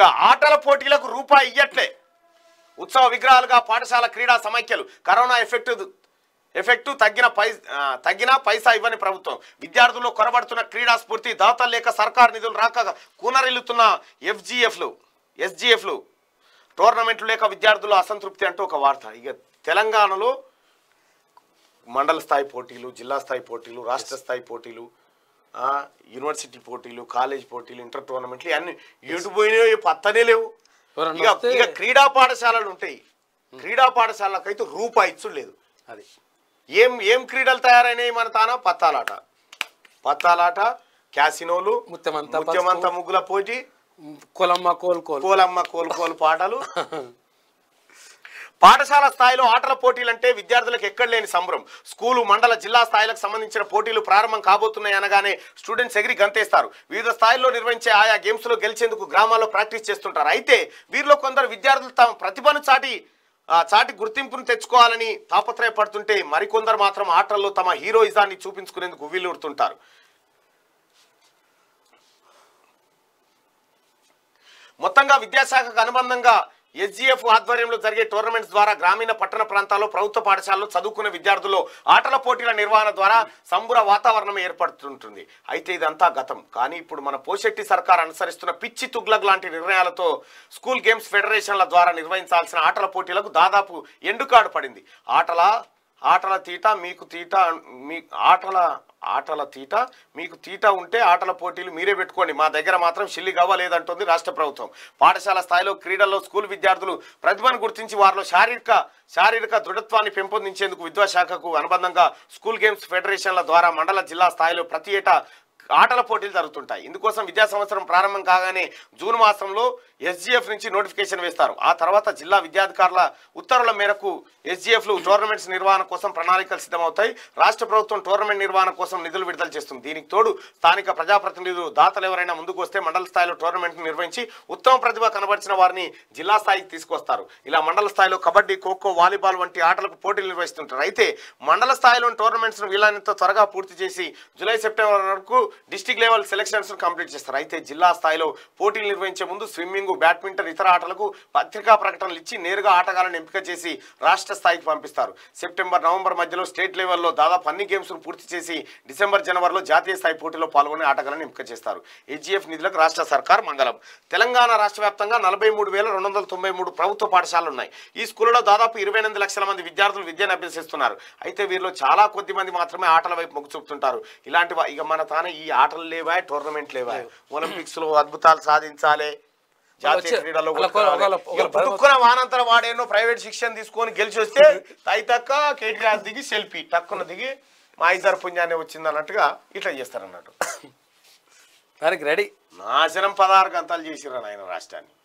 ఇక ఆటల పోటీలకు రూపాయి ఇయ్యట్లే ఉత్సవ విగ్రహాలుగా పాఠశాల క్రీడా సమైక్యలు కరోనా ఎఫెక్ట్ ఎఫెక్టు తగ్గిన పై తగ్గిన పైసా ఇవ్వని ప్రభుత్వం విద్యార్థుల్లో కొరబడుతున్న క్రీడా స్ఫూర్తి దాతలు లేక సర్కారు నిధులు రాక కూనరిల్లుతున్న ఎఫ్జిఎఫ్లు ఎస్జిఎఫ్లు టోర్నమెంట్లు లేక విద్యార్థులు అసంతృప్తి అంటూ ఒక వార్త ఇక తెలంగాణలో మండల స్థాయి పోటీలు జిల్లా స్థాయి పోటీలు రాష్ట్ర స్థాయి పోటీలు యూనివర్సిటీ పోటీలు కాలేజ్ పోటీలు ఇంటర్ టోర్నమెంట్లు అన్ని ఎటు పోయినాయో పత్తనే లేవు ఇక ఇక క్రీడా పాఠశాలలు ఉంటాయి క్రీడా అయితే రూపాయి ఇచ్చు లేదు అది ఏం ఏం క్రీడలు తయారైనాయి మన తాన పత్తాలాట పత్తాలాట క్యాసినోలు ముత్యమంత ముత్యమంత ముగ్గుల పోటీ కోలమ్మ కోలుకోలు కోలమ్మ కోలుకోలు పాటలు పాఠశాల స్థాయిలో ఆటల పోటీలు అంటే విద్యార్థులకు ఎక్కడ లేని సంబరం స్కూలు మండల జిల్లా స్థాయిలకు సంబంధించిన పోటీలు ప్రారంభం కాబోతున్నాయి అనగానే స్టూడెంట్స్ ఎగిరి గంతేస్తారు వివిధ స్థాయిల్లో నిర్వహించే ఆయా గేమ్స్లో గెలిచేందుకు గ్రామాల్లో ప్రాక్టీస్ చేస్తుంటారు అయితే వీరిలో కొందరు విద్యార్థులు తమ ప్రతిభను చాటి చాటి గుర్తింపును తెచ్చుకోవాలని తాపత్రయపడుతుంటే మరికొందరు మాత్రం ఆటల్లో తమ హీరోయిజాన్ని చూపించుకునేందుకు వీలుడుతుంటారు మొత్తంగా విద్యాశాఖకు అనుబంధంగా ఎస్జిఎఫ్ ఆధ్వర్యంలో జరిగే టోర్నమెంట్స్ ద్వారా గ్రామీణ పట్టణ ప్రాంతాల్లో ప్రభుత్వ పాఠశాలలో చదువుకునే విద్యార్థులు ఆటల పోటీల నిర్వహణ ద్వారా సంబుర వాతావరణం ఏర్పడుతుంటుంది అయితే ఇదంతా గతం కానీ ఇప్పుడు మన పోషెట్టి సర్కార్ అనుసరిస్తున్న పిచ్చి తుగ్లగ్ లాంటి నిర్ణయాలతో స్కూల్ గేమ్స్ ఫెడరేషన్ల ద్వారా నిర్వహించాల్సిన ఆటల పోటీలకు దాదాపు ఎండుకాడు పడింది ఆటల ఆటల తీట మీకు తీట మీ ఆటల ఆటల తీట మీకు తీట ఉంటే ఆటల పోటీలు మీరే పెట్టుకోండి మా దగ్గర మాత్రం షిల్లి కావాలేదంటుంది రాష్ట్ర ప్రభుత్వం పాఠశాల స్థాయిలో క్రీడల్లో స్కూల్ విద్యార్థులు ప్రతిభను గుర్తించి వారిలో శారీరక శారీరక దృఢత్వాన్ని పెంపొందించేందుకు విద్యాశాఖకు అనుబంధంగా స్కూల్ గేమ్స్ ఫెడరేషన్ల ద్వారా మండల జిల్లా స్థాయిలో ప్రతి ఏటా ఆటల పోటీలు జరుగుతుంటాయి ఇందుకోసం విద్యా సంవత్సరం ప్రారంభం కాగానే జూన్ మాసంలో ఎస్జీఎఫ్ నుంచి నోటిఫికేషన్ వేస్తారు ఆ తర్వాత జిల్లా విద్యాధికారుల ఉత్తర్వుల మేరకు ఎస్జీఎఫ్లు టోర్నమెంట్స్ నిర్వహణ కోసం ప్రణాళికలు సిద్ధమవుతాయి రాష్ట్ర ప్రభుత్వం టోర్నమెంట్ నిర్వహణ కోసం నిధులు విడుదల చేస్తుంది దీనికి తోడు స్థానిక ప్రజాప్రతినిధులు దాతలు ఎవరైనా ముందుకు వస్తే మండల స్థాయిలో టోర్నమెంట్ నిర్వహించి ఉత్తమ ప్రతిభ కనబరిచిన వారిని జిల్లా స్థాయికి తీసుకొస్తారు ఇలా మండల స్థాయిలో కబడ్డీ ఖోఖో వాలీబాల్ వంటి ఆటలకు పోటీలు నిర్వహిస్తుంటారు అయితే మండల స్థాయిలోని టోర్నమెంట్స్ను వీలైనంత త్వరగా పూర్తి చేసి జూలై సెప్టెంబర్ వరకు డిస్టిక్ లెవెల్ సెలెక్షన్స్ కంప్లీట్ చేస్తారు అయితే జిల్లా స్థాయిలో పోటీలు నిర్వహించే ముందు స్విమ్మింగ్ బ్యాడ్మింటన్ ఇతర ఆటలకు పత్రికా ప్రకటనలు ఇచ్చి నేరుగా ఆటగాళ్లను ఎంపిక చేసి రాష్ట్ర స్థాయికి పంపిస్తారు సెప్టెంబర్ నవంబర్ మధ్యలో స్టేట్ లెవెల్లో దాదాపు అన్ని గేమ్స్ను పూర్తి చేసి డిసెంబర్ జనవరిలో జాతీయ స్థాయి పోటీలో పాల్గొనే ఆటగాళ్లను ఎంపిక చేస్తారు హెచ్జిఎఫ్ నిధులకు రాష్ట్ర సర్కార్ మండలం తెలంగాణ రాష్ట్ర వ్యాప్తంగా నలభై ప్రభుత్వ పాఠశాలలు ఉన్నాయి ఈ స్కూళ్లలో దాదాపు ఇరవై లక్షల మంది విద్యార్థులు విద్యను అభ్యసిస్తున్నారు అయితే వీరిలో చాలా కొద్ది మంది మాత్రమే ఆటల వైపు మొగ్గు చూపుతుంటారు ఇలాంటి ఇక మన తానే ఈ ఆటలు లేవా టోర్నమెంట్ లేవా ఒలింపిక్స్ లో అద్భుతాలు సాధించాలి వానంతర వానంతరం వాడేనో ప్రైవేట్ శిక్షణ తీసుకొని గెలిచి వస్తే తై తక్క కేటీఆర్ దిగి సెల్ఫీ టక్కున దిగి మా ఇద్దరు పుణ్యాన్ని వచ్చింది అన్నట్టుగా ఇట్లా చేస్తారన్నట్టు దానికి రెడీ నాశనం పదహారు గంతాలు చేసిరా ఆయన రాష్ట్రాన్ని